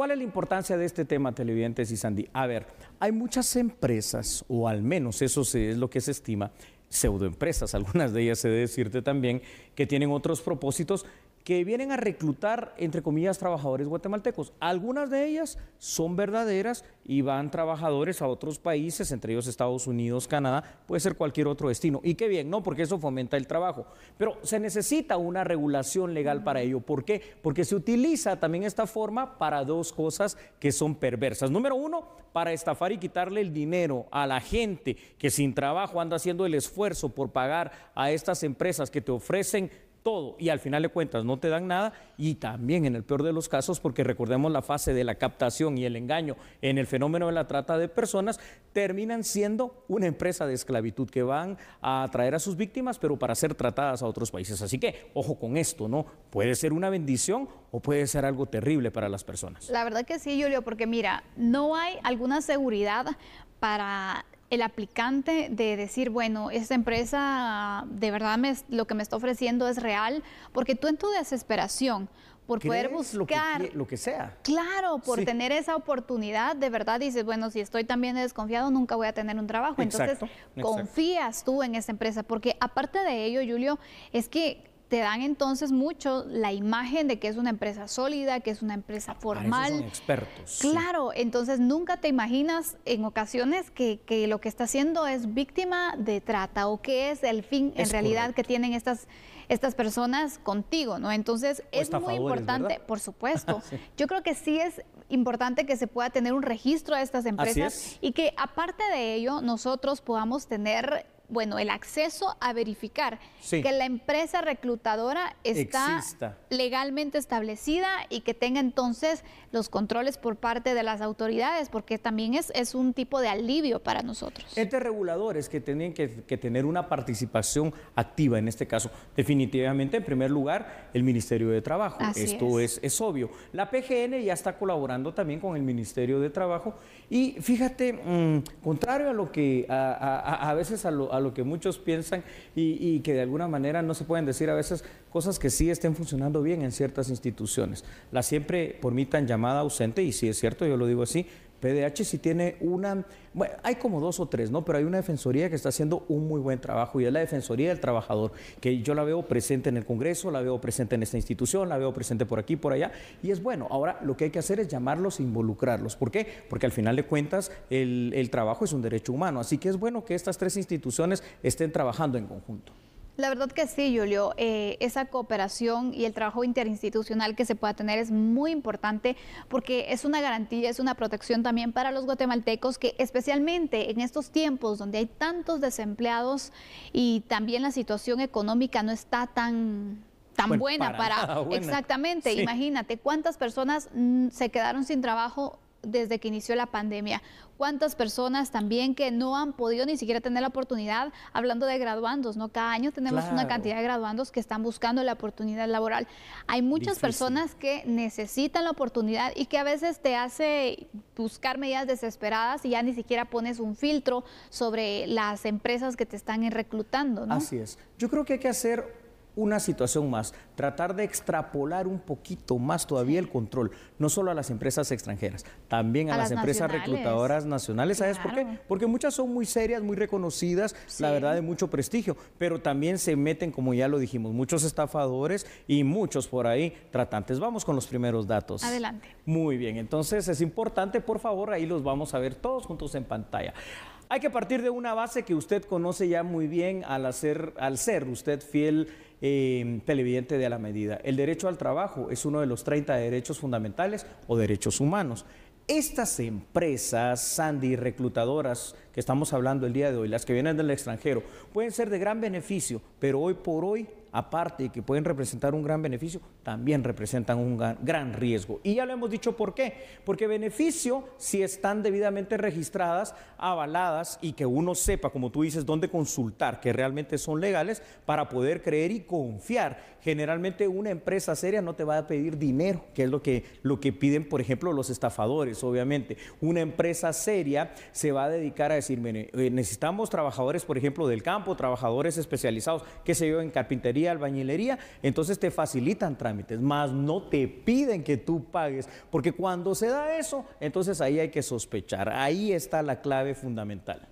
¿Cuál es la importancia de este tema, televidentes y Sandy? A ver, hay muchas empresas, o al menos eso es lo que se estima, pseudoempresas, (laughs) algunas de ellas he de decirte también, que tienen otros propósitos que vienen a reclutar, entre comillas, trabajadores guatemaltecos. Algunas de ellas son verdaderas y van trabajadores a otros países, entre ellos Estados Unidos, Canadá, puede ser cualquier otro destino. Y qué bien, ¿no? Porque eso fomenta el trabajo. Pero se necesita una regulación legal para ello. ¿Por qué? Porque se utiliza también esta forma para dos cosas que son perversas. Número uno, para estafar y quitarle el dinero a la gente que sin trabajo anda haciendo el esfuerzo por pagar a estas empresas que te ofrecen todo y al final de cuentas no te dan nada y también en el peor de los casos, porque recordemos la fase de la captación y el engaño en el fenómeno de la trata de personas, terminan siendo una empresa de esclavitud que van a atraer a sus víctimas, pero para ser tratadas a otros países. Así que ojo con esto, ¿no? Puede ser una bendición o puede ser algo terrible para las personas. La verdad que sí, Julio, porque mira, no hay alguna seguridad para el aplicante de decir, bueno, esta empresa de verdad me, lo que me está ofreciendo es real, porque tú en tu desesperación por poder buscar lo que, sea. Claro, por tener esa oportunidad, de verdad dices, bueno, si estoy también desconfiado, nunca voy a tener un trabajo. Entonces, confías tú en esa empresa, porque aparte de ello, Julio, es que te dan entonces mucho la imagen de que es una empresa sólida, que es una empresa formal. Claro, entonces nunca te imaginas en ocasiones que, lo que está haciendo es víctima de trata o que es el fin en realidad que tienen estas estas personas contigo, ¿no? Entonces es muy importante, por supuesto. (laughs) Yo creo que sí es importante que se pueda tener un registro de estas empresas y que aparte de ello nosotros podamos tener bueno, el acceso a verificar que la empresa reclutadora está legalmente establecida y que tenga entonces los controles por parte de las autoridades, porque también es, es un tipo de alivio para nosotros. Estos reguladores que tienen que, tener una participación activa en este caso, definitivamente, en primer lugar, el Ministerio de Trabajo. Esto es. es. obvio. La PGN ya está colaborando también con el Ministerio de Trabajo y fíjate, mm, contrario a lo que a, veces a lo, que muchos piensan y, y que de alguna manera no se pueden decir a veces cosas que sí estén funcionando bien en ciertas instituciones. La siempre permitan llamar llamada ausente, y si es cierto, yo lo digo así, PDH sí tiene una, bueno, hay como dos o tres, ¿no? Pero hay una defensoría que está haciendo un muy buen trabajo y es la defensoría del trabajador, que yo la veo presente en el Congreso, la veo presente en esta institución, la veo presente por aquí, por allá, y es bueno. Ahora lo que hay que hacer es llamarlos e involucrarlos. ¿Por qué? Porque al final de cuentas el, el trabajo es un derecho humano, así que es bueno que estas tres instituciones estén trabajando en conjunto. La verdad que sí, Julio. Eh, esa cooperación y el trabajo interinstitucional que se pueda tener es muy importante porque es una garantía, es una protección también para los guatemaltecos que especialmente en estos tiempos donde hay tantos desempleados y también la situación económica no está tan tan buena para, exactamente imagínate cuántas personas mm, se quedaron sin trabajo desde que inició la pandemia. ¿Cuántas personas también que no han podido ni siquiera tener la oportunidad, hablando de graduandos, ¿no? Cada año tenemos una cantidad de graduandos que están buscando la oportunidad laboral. Hay muchas personas que necesitan la oportunidad y que a veces te hace buscar medidas desesperadas y ya ni siquiera pones un filtro sobre las empresas que te están reclutando, ¿no? Así es. Yo creo que hay que hacer una situación más, tratar de extrapolar un poquito más todavía el control, no solo a las empresas extranjeras, también a, las, empresas reclutadoras nacionales. ¿Sabes por qué? Porque muchas son muy serias, muy reconocidas, la verdad de mucho prestigio, pero también se meten, como ya lo dijimos, muchos estafadores y muchos por ahí tratantes. Vamos con los primeros datos. Adelante. Muy bien, entonces es importante, por favor, ahí los vamos a ver todos juntos en pantalla. Hay que partir de una base que usted conoce ya muy bien al, hacer, al ser usted fiel eh, televidente de la medida. El derecho al trabajo es uno de los 30 derechos fundamentales o derechos humanos. Estas empresas, Sandy, reclutadoras que estamos hablando el día de hoy, las que vienen del extranjero, pueden ser de gran beneficio, pero hoy por hoy aparte de que pueden representar un gran beneficio, también representan un gran riesgo. Y ya lo hemos dicho por qué. Porque beneficio, si están debidamente registradas, avaladas y que uno sepa, como tú dices, dónde consultar, que realmente son legales, para poder creer y confiar. Generalmente una empresa seria no te va a pedir dinero, que es lo que, lo que piden, por ejemplo, los estafadores, obviamente. Una empresa seria se va a dedicar a decir, eh, necesitamos trabajadores, por ejemplo, del campo, trabajadores especializados, que se yo, en carpintería albañilería, entonces te facilitan trámites, más no te piden que tú pagues, porque cuando se da eso, entonces ahí hay que sospechar, ahí está la clave fundamental.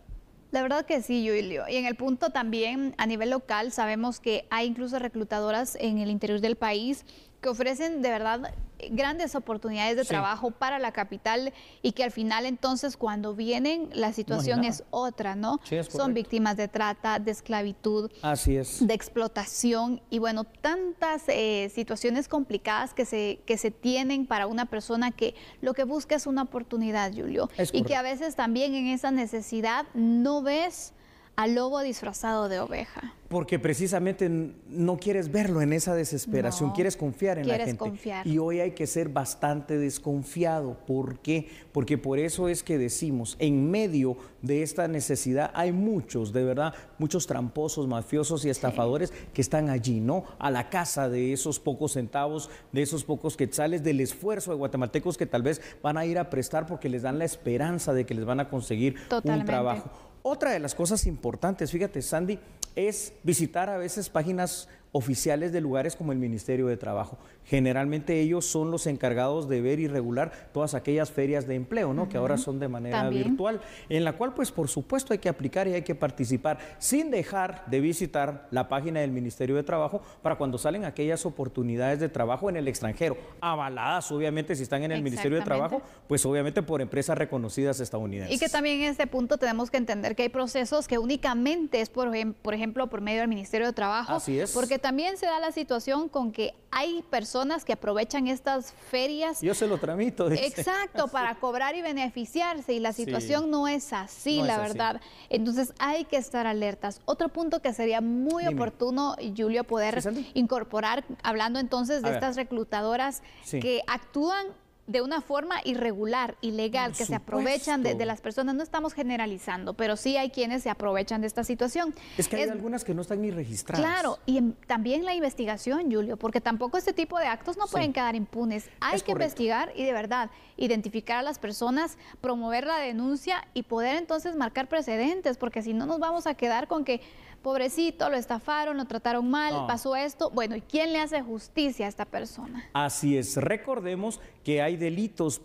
La verdad que sí, Julio. Y en el punto también, a nivel local, sabemos que hay incluso reclutadoras en el interior del país que ofrecen de verdad grandes oportunidades de trabajo para la capital y que al final entonces cuando vienen la situación es otra, ¿no? Son víctimas de trata, de esclavitud, Así es. de explotación y bueno, tantas eh, situaciones complicadas que se, que se tienen para una persona que lo que busca es una oportunidad, Julio, y que a veces también en esa necesidad no ves al lobo disfrazado de oveja. Porque precisamente no quieres verlo en esa desesperación, quieres confiar en la gente. Y hoy hay que ser bastante desconfiado. ¿Por qué? Porque por eso es que decimos, en medio de esta necesidad hay muchos, de verdad, muchos tramposos, mafiosos y estafadores que están allí, ¿no? A la casa de esos pocos centavos, de esos pocos quetzales, del esfuerzo de guatemaltecos que tal vez van a ir a prestar porque les dan la esperanza de que les van a conseguir un trabajo. Otra de las cosas importantes, fíjate Sandy, es visitar a veces páginas oficiales de lugares como el Ministerio de Trabajo generalmente ellos son los encargados de ver y regular todas aquellas ferias de empleo, ¿no? Que ahora son de manera virtual, en la cual, pues, por supuesto, hay que aplicar y hay que participar sin dejar de visitar la página del Ministerio de Trabajo para cuando salen aquellas oportunidades de trabajo en el extranjero, avaladas, obviamente, si están en el Ministerio de Trabajo, pues, obviamente, por empresas reconocidas estadounidenses. Y que también en este punto tenemos que entender que hay procesos que únicamente es, por, por ejemplo, por medio del Ministerio de Trabajo. Así es. Porque también se da la situación con que hay personas personas que aprovechan estas ferias. Yo se lo tramito. Exacto, (laughs) para cobrar y beneficiarse. Y la situación no es así, la verdad. Entonces hay que estar alertas. Otro punto que sería muy oportuno, Julio, poder incorporar, hablando entonces de estas reclutadoras que actúan de una forma irregular, ilegal, que se aprovechan de, las personas. No estamos generalizando, pero sí hay quienes se aprovechan de esta situación. Es que hay algunas que no están ni registradas. Claro, y también la investigación, Julio, porque tampoco este tipo de actos no pueden quedar impunes. Hay que investigar y de verdad identificar a las personas, promover la denuncia y poder entonces marcar precedentes, porque si no nos vamos a quedar con que pobrecito, lo estafaron, lo trataron mal, pasó esto. Bueno, ¿y quién le hace justicia a esta persona? Así es, recordemos que hay delitos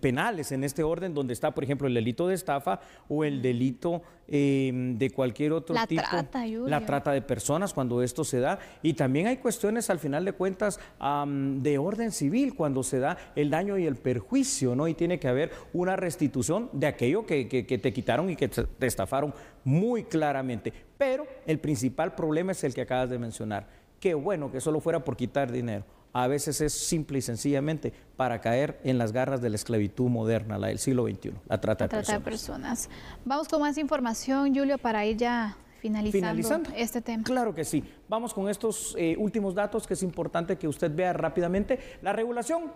penales en este orden donde está, por ejemplo, el delito de estafa o el delito Em, de cualquier otro tipo, trata, la trata de personas cuando esto se da. Y también hay cuestiones, al final de cuentas, de orden civil cuando se da el daño y el perjuicio, ¿no? Y tiene que haber una restitución de aquello que, te quitaron y que te estafaron muy claramente. Pero el principal problema es el que acabas de mencionar. Qué bueno que solo fuera por quitar dinero a veces es simple y sencillamente para caer en las garras de la esclavitud moderna, la del siglo XXI, la trata, de, personas. Vamos con más información, Julio, para ir ya Finalizando, este tema. Claro que sí. Vamos con estos eh, últimos datos que es importante que usted vea rápidamente. La regulación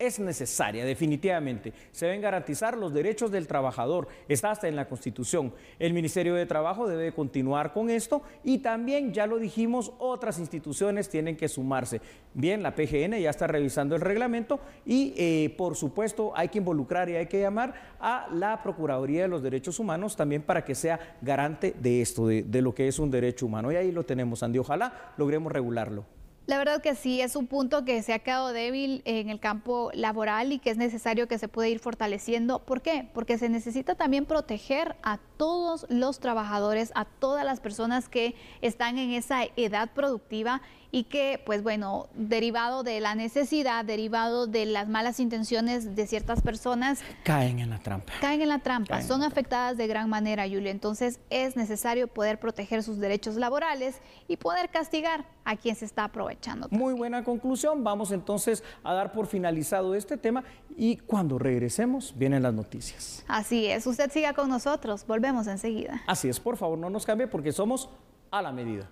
es necesaria, definitivamente. Se deben garantizar los derechos del trabajador, está hasta en la Constitución. El Ministerio de Trabajo debe continuar con esto y también, ya lo dijimos, otras instituciones tienen que sumarse. Bien, la PGN ya está revisando el reglamento y, eh, por supuesto, hay que involucrar y hay que llamar a la Procuraduría de los Derechos Humanos también para que sea garante de esto, de lo que es un derecho humano. Y ahí lo tenemos, Andy. Ojalá logremos regularlo. La verdad que sí, es un punto que se ha quedado débil en el campo laboral y que es necesario que se pueda ir fortaleciendo. ¿Por qué? Porque se necesita también proteger a todos los trabajadores, a todas las personas que están en esa edad productiva y que, pues bueno, derivado de la necesidad, derivado de las malas intenciones de ciertas personas, caen en la trampa. Caen en la trampa, son afectadas de gran manera, Julio. Entonces es necesario poder proteger sus derechos laborales y poder castigar a quien se está aprovechando. Muy buena conclusión. Vamos entonces a dar por finalizado este tema y cuando regresemos vienen las noticias. Así es, usted siga con nosotros, volvemos enseguida. Así es, por favor, no nos cambie porque somos a la medida.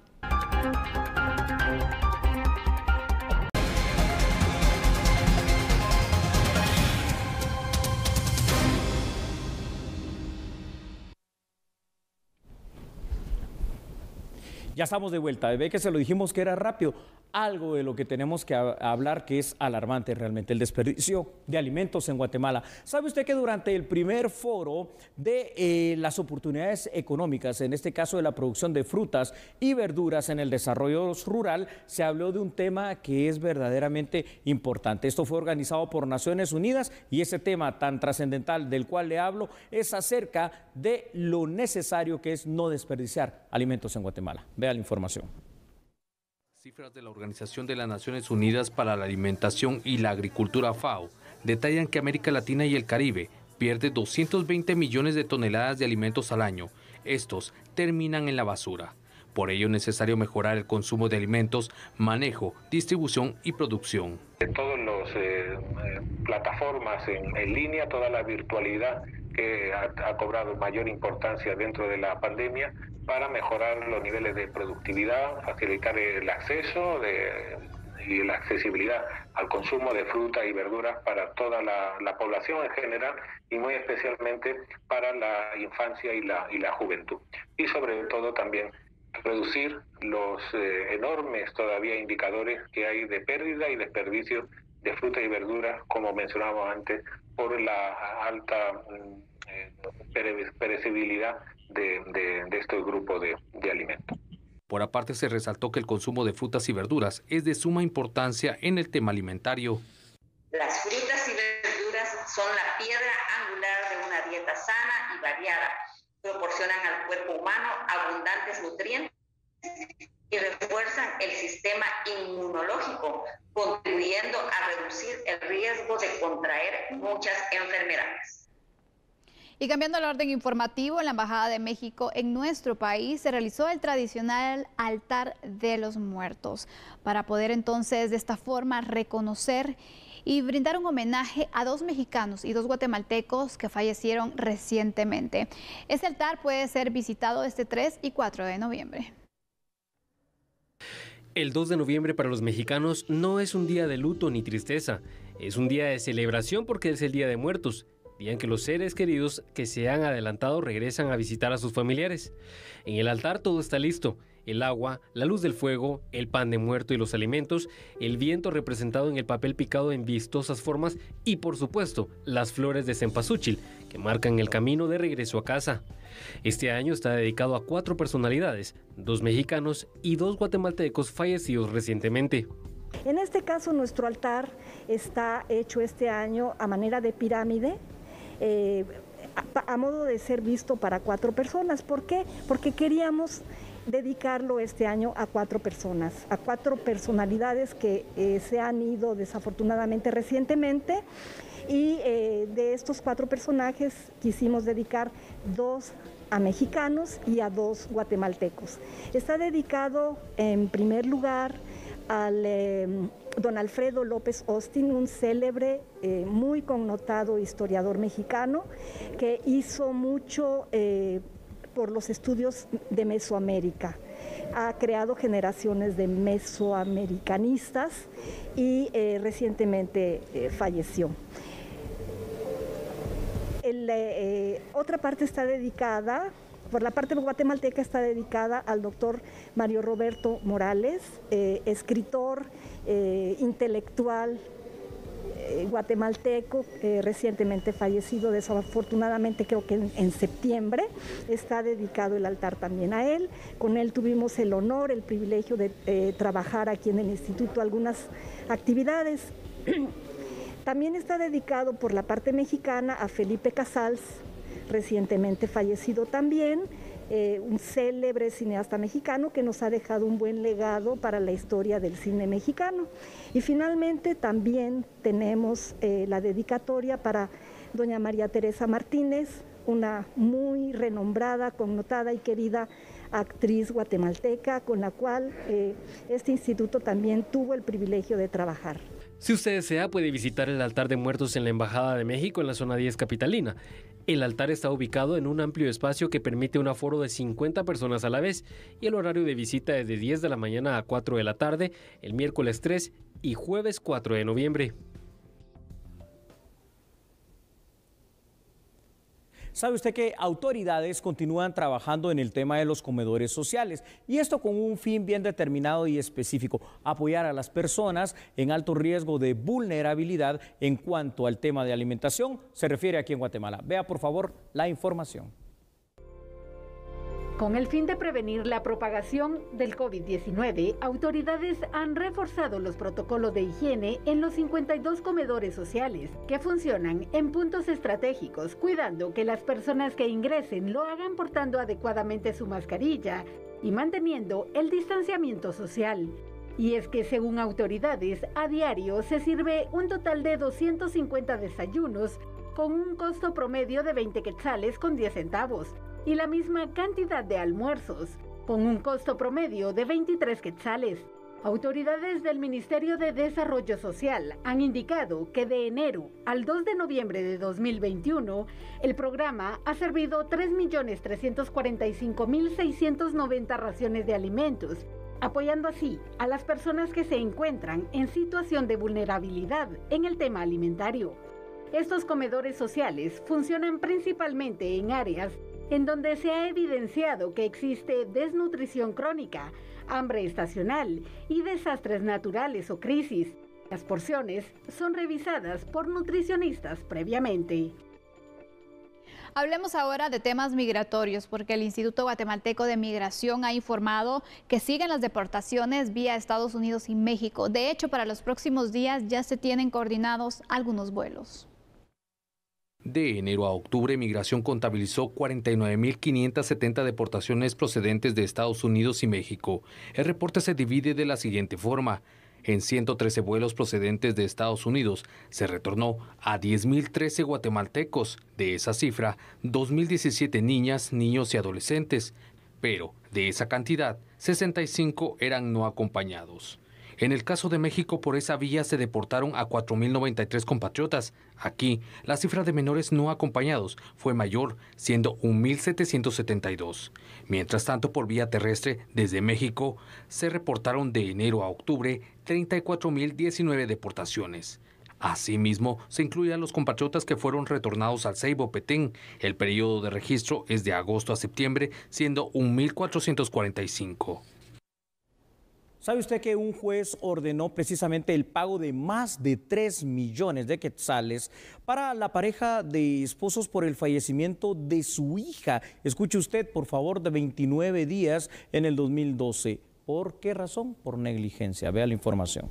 Ya estamos de vuelta, bebé, que se lo dijimos que era rápido algo de lo que tenemos que hablar que es alarmante realmente, el desperdicio de alimentos en Guatemala. ¿Sabe usted que durante el primer foro de eh, las oportunidades económicas, en este caso de la producción de frutas y verduras en el desarrollo rural, se habló de un tema que es verdaderamente importante? Esto fue organizado por Naciones Unidas y ese tema tan trascendental del cual le hablo es acerca de lo necesario que es no desperdiciar alimentos en Guatemala. Vea la información cifras de la Organización de las Naciones Unidas para la Alimentación y la Agricultura FAO detallan que América Latina y el Caribe pierde 220 millones de toneladas de alimentos al año. Estos terminan en la basura. Por ello es necesario mejorar el consumo de alimentos, manejo, distribución y producción. De todas las eh, eh, plataformas en, línea, toda la virtualidad que ha, cobrado mayor importancia dentro de la pandemia para mejorar los niveles de productividad, facilitar el acceso de, y la accesibilidad al consumo de frutas y verduras para toda la, población en general y muy especialmente para la infancia y y la juventud. Y sobre todo también reducir los eh, enormes todavía indicadores que hay de pérdida y desperdicio de frutas y verduras, como mencionamos antes, por la alta mm, eh, perecibilidad de, de, de, este grupo de, de alimentos. Por aparte, se resaltó que el consumo de frutas y verduras es de suma importancia en el tema alimentario. Las frutas y verduras son la piedra angular de una dieta sana y variada proporcionan al cuerpo humano abundantes nutrientes y refuerzan el sistema inmunológico, contribuyendo a reducir el riesgo de contraer muchas enfermedades. Y cambiando el orden informativo, en la Embajada de México en nuestro país se realizó el tradicional altar de los muertos para poder entonces de esta forma reconocer y brindar un homenaje a dos mexicanos y dos guatemaltecos que fallecieron recientemente. Este altar puede ser visitado este 3 y 4 de noviembre. El 2 de noviembre para los mexicanos no es un día de luto ni tristeza, es un día de celebración porque es el Día de Muertos, día que los seres queridos que se han adelantado regresan a visitar a sus familiares. En el altar todo está listo, el agua, la luz del fuego, el pan de muerto y los alimentos, el viento representado en el papel picado en vistosas formas y por supuesto las flores de cempasúchil que marcan el camino de regreso a casa. Este año está dedicado a cuatro personalidades, dos mexicanos y dos guatemaltecos fallecidos recientemente. En este caso nuestro altar está hecho este año a manera de pirámide. Eh, a, a, modo de ser visto para cuatro personas. ¿Por qué? Porque queríamos dedicarlo este año a cuatro personas, a cuatro personalidades que eh, se han ido desafortunadamente recientemente. Y eh, de estos cuatro personajes quisimos dedicar dos a mexicanos y a dos guatemaltecos. Está dedicado en primer lugar al eh, don Alfredo López Austin, un célebre, muy connotado historiador mexicano, que hizo mucho por los estudios de Mesoamérica. Ha creado generaciones de mesoamericanistas y eh, recientemente eh, falleció. Eh, otra parte está dedicada, por la parte guatemalteca está dedicada al doctor Mario Roberto Morales, escritor, intelectual, eh, guatemalteco recientemente fallecido, desafortunadamente creo que en, septiembre, está dedicado el altar también a él. Con él tuvimos el honor, el privilegio de eh, trabajar aquí en el instituto algunas actividades. (clears throat) También está dedicado por la parte mexicana a Felipe Casals, recientemente fallecido también eh, un célebre cineasta mexicano que nos ha dejado un buen legado para la historia del cine mexicano. Y finalmente también tenemos eh, la dedicatoria para doña María Teresa Martínez, una muy renombrada, connotada y querida actriz guatemalteca con la cual eh, este instituto también tuvo el privilegio de trabajar. Si usted desea, puede visitar el altar de muertos en la Embajada de México en la zona 10 capitalina. El altar está ubicado en un amplio espacio que permite un aforo de 50 personas a la vez y el horario de visita es de 10 de la mañana a 4 de la tarde el miércoles 3 y jueves 4 de noviembre. Sabe usted que autoridades continúan trabajando en el tema de los comedores sociales y esto con un fin bien determinado y específico, apoyar a las personas en alto riesgo de vulnerabilidad en cuanto al tema de alimentación se refiere aquí en Guatemala. Vea por favor la información. Con el fin de prevenir la propagación del COVID-19, autoridades han reforzado los protocolos de higiene en los 52 comedores sociales que funcionan en puntos estratégicos, cuidando que las personas que ingresen lo hagan portando adecuadamente su mascarilla y manteniendo el distanciamiento social. Y es que según autoridades, a diario se sirve un total de 250 desayunos con un costo promedio de 20 quetzales con 10 centavos y la misma cantidad de almuerzos, con un costo promedio de 23 quetzales. Autoridades del Ministerio de Desarrollo Social han indicado que de enero al 2 de noviembre de 2021, el programa ha servido 3.345.690 raciones de alimentos, apoyando así a las personas que se encuentran en situación de vulnerabilidad en el tema alimentario. Estos comedores sociales funcionan principalmente en áreas en donde se ha evidenciado que existe desnutrición crónica, hambre estacional y desastres naturales o crisis. Las porciones son revisadas por nutricionistas previamente. Hablemos ahora de temas migratorios, porque el Instituto Guatemalteco de Migración ha informado que siguen las deportaciones vía Estados Unidos y México. De hecho, para los próximos días ya se tienen coordinados algunos vuelos. De enero a octubre, Migración contabilizó 49.570 deportaciones procedentes de Estados Unidos y México. El reporte se divide de la siguiente forma. En 113 vuelos procedentes de Estados Unidos se retornó a 10.013 guatemaltecos. De esa cifra, 2.017 niñas, niños y adolescentes. Pero de esa cantidad, 65 eran no acompañados. En el caso de México, por esa vía se deportaron a 4.093 compatriotas. Aquí, la cifra de menores no acompañados fue mayor, siendo 1.772. Mientras tanto, por vía terrestre, desde México, se reportaron de enero a octubre 34.019 deportaciones. Asimismo, se incluían los compatriotas que fueron retornados al Ceibo Petén. El periodo de registro es de agosto a septiembre, siendo 1.445. ¿Sabe usted que un juez ordenó precisamente el pago de más de 3 millones de quetzales para la pareja de esposos por el fallecimiento de su hija? Escuche usted, por favor, de 29 días en el 2012. ¿Por qué razón? Por negligencia. Vea la información.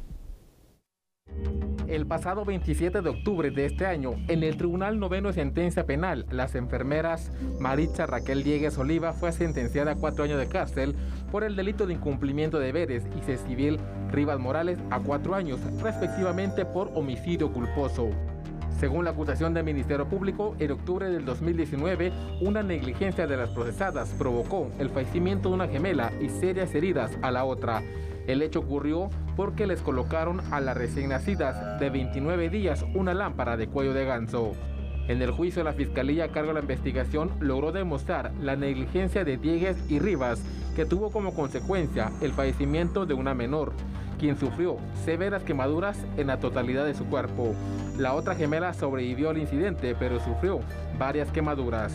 El pasado 27 de octubre de este año, en el Tribunal Noveno de Sentencia Penal, las enfermeras Maritza Raquel Diegues Oliva fue sentenciada a cuatro años de cárcel por el delito de incumplimiento de deberes y Cecil Rivas Morales a cuatro años, respectivamente por homicidio culposo. Según la acusación del Ministerio Público, en octubre del 2019, una negligencia de las procesadas provocó el fallecimiento de una gemela y serias heridas a la otra. El hecho ocurrió porque les colocaron a las recién nacidas de 29 días una lámpara de cuello de ganso. En el juicio, la fiscalía a cargo de la investigación logró demostrar la negligencia de Diegues y Rivas, que tuvo como consecuencia el fallecimiento de una menor, quien sufrió severas quemaduras en la totalidad de su cuerpo. La otra gemela sobrevivió al incidente, pero sufrió varias quemaduras.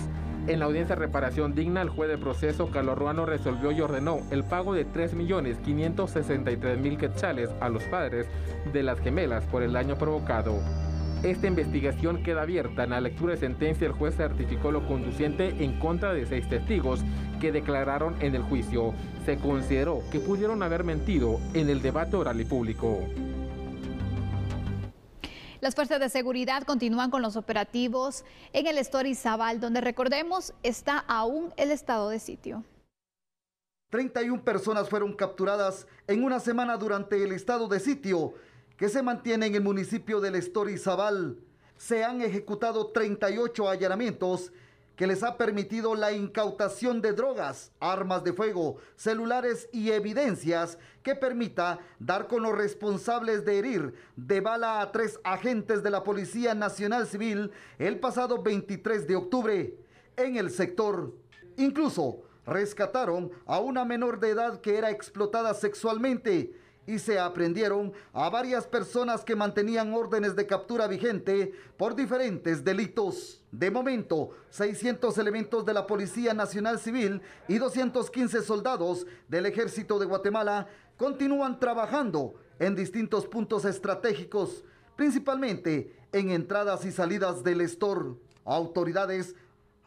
En la audiencia de reparación digna, el juez de proceso Ruano, resolvió y ordenó el pago de 3.563.000 quetzales a los padres de las gemelas por el daño provocado. Esta investigación queda abierta. En la lectura de sentencia, el juez certificó lo conduciente en contra de seis testigos que declararon en el juicio. Se consideró que pudieron haber mentido en el debate oral y público. Las fuerzas de seguridad continúan con los operativos en el Estorizabal, donde recordemos está aún el estado de sitio. 31 personas fueron capturadas en una semana durante el estado de sitio que se mantiene en el municipio del Estorizabal. Se han ejecutado 38 allanamientos que les ha permitido la incautación de drogas, armas de fuego, celulares y evidencias que permita dar con los responsables de herir de bala a tres agentes de la Policía Nacional Civil el pasado 23 de octubre en el sector. Incluso rescataron a una menor de edad que era explotada sexualmente y se aprendieron a varias personas que mantenían órdenes de captura vigente por diferentes delitos. De momento, 600 elementos de la Policía Nacional Civil y 215 soldados del Ejército de Guatemala continúan trabajando en distintos puntos estratégicos, principalmente en entradas y salidas del Estor. Autoridades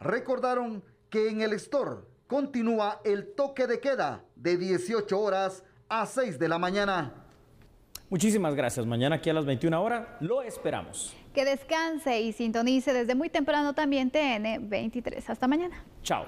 recordaron que en el Estor continúa el toque de queda de 18 horas a 6 de la mañana. Muchísimas gracias. Mañana aquí a las 21 horas lo esperamos. Que descanse y sintonice desde muy temprano también TN23. Hasta mañana. Chao.